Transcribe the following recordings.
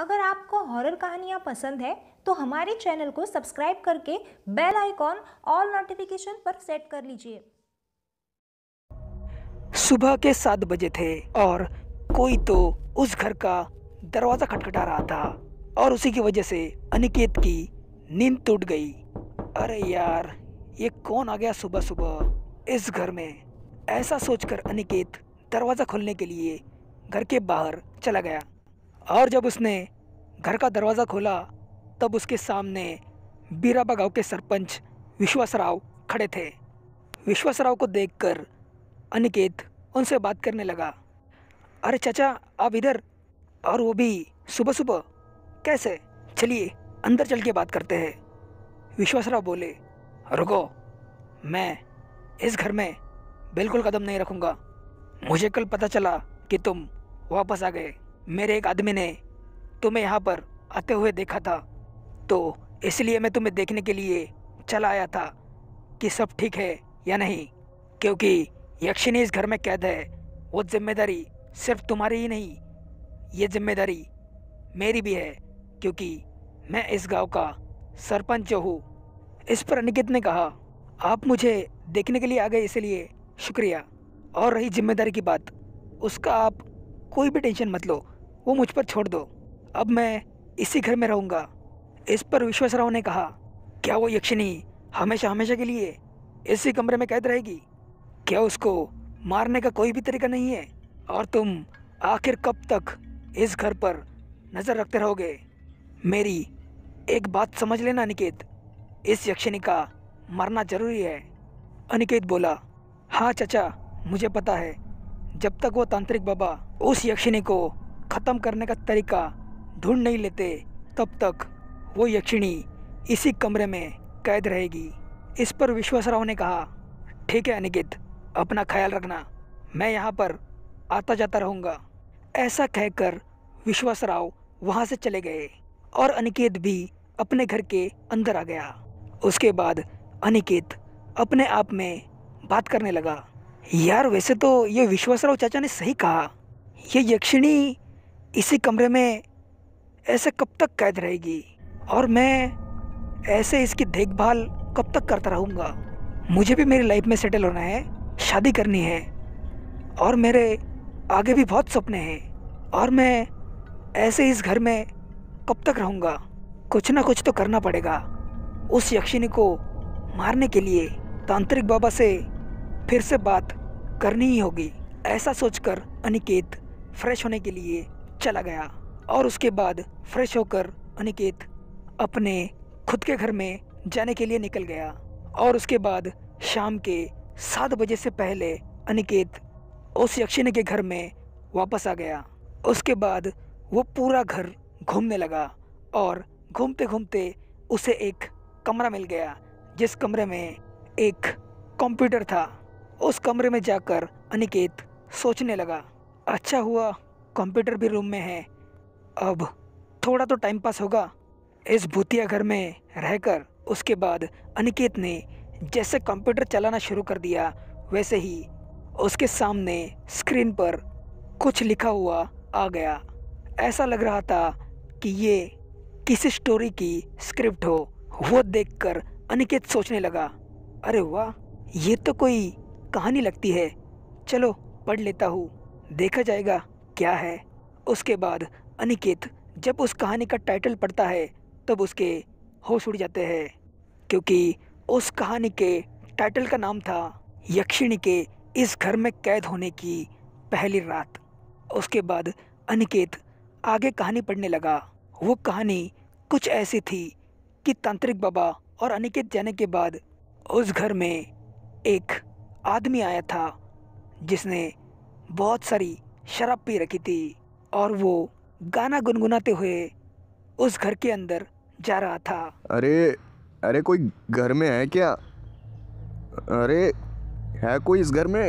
अगर आपको हॉरर कहानियाँ पसंद है तो हमारे चैनल को सब्सक्राइब करके बेल आइकॉन ऑल नोटिफिकेशन पर सेट कर लीजिए सुबह के सात बजे थे और कोई तो उस घर का दरवाज़ा खटखटा रहा था और उसी की वजह से अनिकेत की नींद टूट गई अरे यार ये कौन आ गया सुबह सुबह इस घर में ऐसा सोचकर अनिकेत दरवाज़ा खोलने के लिए घर के बाहर चला गया और जब उसने घर का दरवाज़ा खोला तब उसके सामने बीराबा गांव के सरपंच विश्वासराव खड़े थे विश्वासराव को देखकर अनिकेत उनसे बात करने लगा अरे चाचा आप इधर और वो भी सुबह सुबह कैसे चलिए अंदर चल के बात करते हैं विश्वास राव बोले रुको मैं इस घर में बिल्कुल कदम नहीं रखूँगा मुझे कल पता चला कि तुम वापस आ गए मेरे एक आदमी ने तुम्हें यहाँ पर आते हुए देखा था तो इसलिए मैं तुम्हें देखने के लिए चला आया था कि सब ठीक है या नहीं क्योंकि यक्षिणी इस घर में कैद है वो जिम्मेदारी सिर्फ तुम्हारी ही नहीं ये जिम्मेदारी मेरी भी है क्योंकि मैं इस गांव का सरपंच जो हूँ इस पर अनिकित ने कहा आप मुझे देखने के लिए आ गए इसलिए शुक्रिया और रही जिम्मेदारी की बात उसका आप कोई भी टेंशन मत लो वो मुझ पर छोड़ दो अब मैं इसी घर में रहूँगा इस पर राव ने कहा क्या वो यक्षिनी हमेशा हमेशा के लिए इसी कमरे में कैद रहेगी क्या उसको मारने का कोई भी तरीका नहीं है और तुम आखिर कब तक इस घर पर नज़र रखते रहोगे मेरी एक बात समझ लेना अनिकेत इस यक्षिनी का मरना जरूरी है अनिकेत बोला हाँ चचा मुझे पता है जब तक वो तांत्रिक बाबा उस यक्षिनी को ख़त्म करने का तरीका ढूंढ नहीं लेते तब तक वो यक्षिणी इसी कमरे में कैद रहेगी इस पर विश्वासराव ने कहा ठीक है अनिकित अपना ख्याल रखना मैं यहाँ पर आता जाता रहूँगा ऐसा कहकर विश्वासराव वहाँ से चले गए और अनिकेत भी अपने घर के अंदर आ गया उसके बाद अनिकेत अपने आप में बात करने लगा यार वैसे तो ये विश्वासराव चाचा ने सही कहा ये यक्षिणी इसी कमरे में ऐसे कब तक कैद रहेगी और मैं ऐसे इसकी देखभाल कब तक करता रहूँगा मुझे भी मेरी लाइफ में सेटल होना है शादी करनी है और मेरे आगे भी बहुत सपने हैं और मैं ऐसे इस घर में कब तक रहूँगा कुछ ना कुछ तो करना पड़ेगा उस यक्षिणी को मारने के लिए तांत्रिक बाबा से फिर से बात करनी ही होगी ऐसा सोचकर अनिकेत फ्रेश होने के लिए चला गया और उसके बाद फ्रेश होकर अनिकेत अपने खुद के घर में जाने के लिए निकल गया और उसके बाद शाम के सात बजे से पहले अनिकेत उस यक्षिणी के घर में वापस आ गया उसके बाद वो पूरा घर घूमने लगा और घूमते घूमते उसे एक कमरा मिल गया जिस कमरे में एक कंप्यूटर था उस कमरे में जाकर अनिकेत सोचने लगा अच्छा हुआ कंप्यूटर भी रूम में है अब थोड़ा तो टाइम पास होगा इस भूतिया घर में रहकर उसके बाद अनिकेत ने जैसे कंप्यूटर चलाना शुरू कर दिया वैसे ही उसके सामने स्क्रीन पर कुछ लिखा हुआ आ गया ऐसा लग रहा था कि ये किसी स्टोरी की स्क्रिप्ट हो वो देखकर अनिकेत सोचने लगा अरे वाह ये तो कोई कहानी लगती है चलो पढ़ लेता हूँ देखा जाएगा क्या है उसके बाद अनिकेत जब उस कहानी का टाइटल पढ़ता है तब उसके होश उड़ जाते हैं क्योंकि उस कहानी के टाइटल का नाम था यक्षिणी के इस घर में कैद होने की पहली रात उसके बाद अनिकेत आगे कहानी पढ़ने लगा वो कहानी कुछ ऐसी थी कि तांत्रिक बाबा और अनिकेत जाने के बाद उस घर में एक आदमी आया था जिसने बहुत सारी शराब पी रखी थी और वो गाना गुनगुनाते हुए उस घर के अंदर जा रहा था अरे अरे कोई घर में है क्या अरे है कोई इस घर में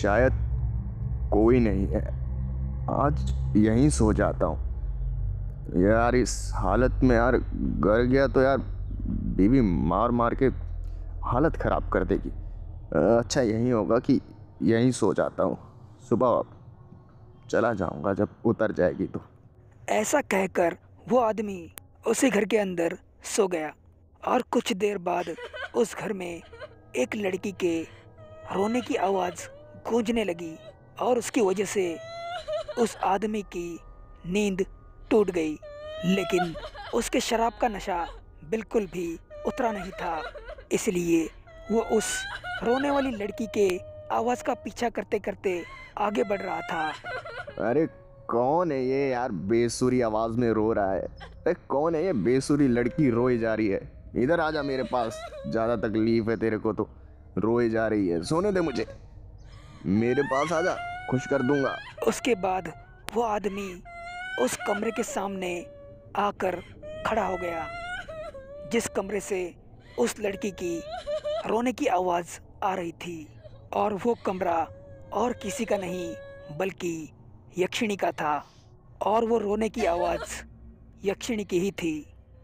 शायद कोई नहीं है आज यहीं सो जाता हूँ यार इस हालत में यार घर गया तो यार बीवी मार मार के हालत ख़राब कर देगी अच्छा यहीं होगा कि यहीं सो जाता हूँ सुबह चला जाऊंगा जब उतर जाएगी तो ऐसा कहकर वो आदमी उसी घर के अंदर सो गया और कुछ देर बाद उस घर में एक लड़की के रोने की आवाज़ गूंजने लगी और उसकी वजह से उस आदमी की नींद टूट गई लेकिन उसके शराब का नशा बिल्कुल भी उतरा नहीं था इसलिए वो उस रोने वाली लड़की के आवाज का पीछा करते करते आगे बढ़ रहा था अरे कौन है ये यार बेसुरी आवाज में रो रहा है अरे कौन है ये बेसुरी लड़की रोई जा रही है इधर आजा मेरे पास ज़्यादा तकलीफ है तेरे को तो रोए जा रही है सोने दे मुझे मेरे पास आजा खुश कर दूंगा उसके बाद वो आदमी उस कमरे के सामने आकर खड़ा हो गया जिस कमरे से उस लड़की की रोने की आवाज़ आ रही थी और वो कमरा और किसी का नहीं बल्कि यक्षिणी का था और वो रोने की आवाज़ यक्षिणी की ही थी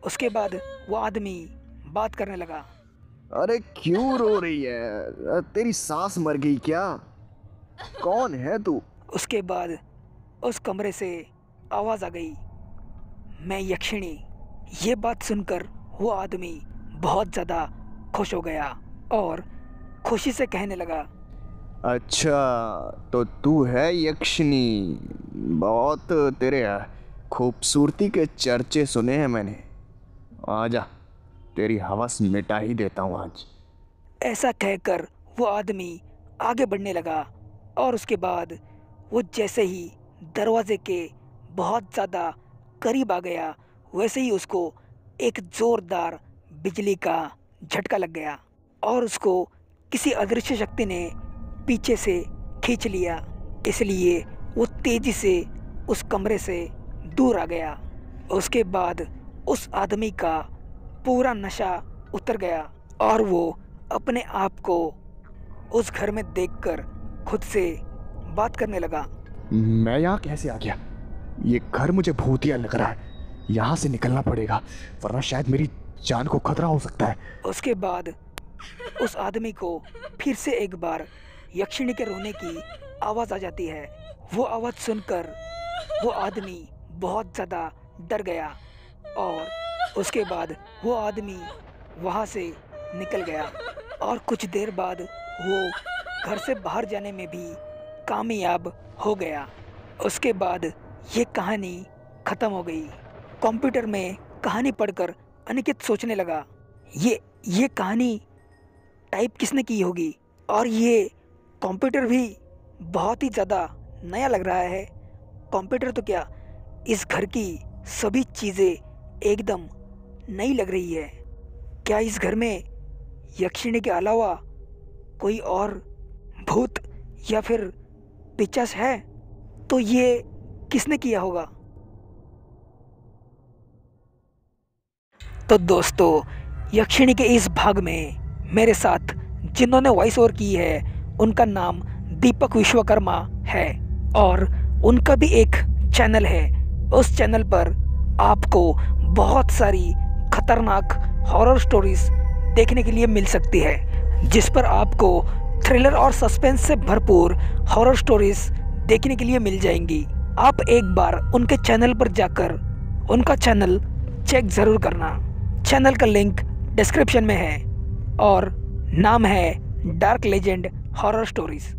उसके बाद वो आदमी बात करने लगा अरे क्यों रो रही है तेरी सास मर गई क्या कौन है तू उसके बाद उस कमरे से आवाज़ आ गई मैं यक्षिणी ये बात सुनकर वो आदमी बहुत ज़्यादा खुश हो गया और खुशी से कहने लगा अच्छा तो तू है यक्षिणी बहुत तेरे खूबसूरती के चर्चे सुने हैं मैंने आजा तेरी हवस मिटा ही देता हूँ आज ऐसा कहकर वो आदमी आगे बढ़ने लगा और उसके बाद वो जैसे ही दरवाजे के बहुत ज़्यादा करीब आ गया वैसे ही उसको एक ज़ोरदार बिजली का झटका लग गया और उसको किसी अदृश्य शक्ति ने पीछे से खींच लिया इसलिए वो तेज़ी से उस कमरे से दूर आ गया उसके बाद उस आदमी का पूरा नशा उतर गया और वो अपने आप को उस घर में देखकर खुद से बात करने लगा मैं यहाँ कैसे आ गया ये घर मुझे भूतिया लग रहा है यहाँ से निकलना पड़ेगा वरना शायद मेरी जान को खतरा हो सकता है उसके बाद उस आदमी को फिर से एक बार यक्षिणी के रोने की आवाज़ आ जाती है वो आवाज़ सुनकर वो आदमी बहुत ज़्यादा डर गया और उसके बाद वो आदमी वहाँ से निकल गया और कुछ देर बाद वो घर से बाहर जाने में भी कामयाब हो गया उसके बाद ये कहानी ख़त्म हो गई कंप्यूटर में कहानी पढ़कर अनिकित सोचने लगा ये ये कहानी टाइप किसने की होगी और ये कंप्यूटर भी बहुत ही ज़्यादा नया लग रहा है कंप्यूटर तो क्या इस घर की सभी चीज़ें एकदम नई लग रही है क्या इस घर में यक्षिणी के अलावा कोई और भूत या फिर पिचस है तो ये किसने किया होगा तो दोस्तों यक्षिणी के इस भाग में मेरे साथ जिन्होंने वॉइस ओवर की है उनका नाम दीपक विश्वकर्मा है और उनका भी एक चैनल है उस चैनल पर आपको बहुत सारी खतरनाक हॉरर स्टोरीज देखने के लिए मिल सकती है जिस पर आपको थ्रिलर और सस्पेंस से भरपूर हॉरर स्टोरीज देखने के लिए मिल जाएंगी आप एक बार उनके चैनल पर जाकर उनका चैनल चेक ज़रूर करना चैनल का लिंक डिस्क्रिप्शन में है और नाम है डार्क लेजेंड horror stories.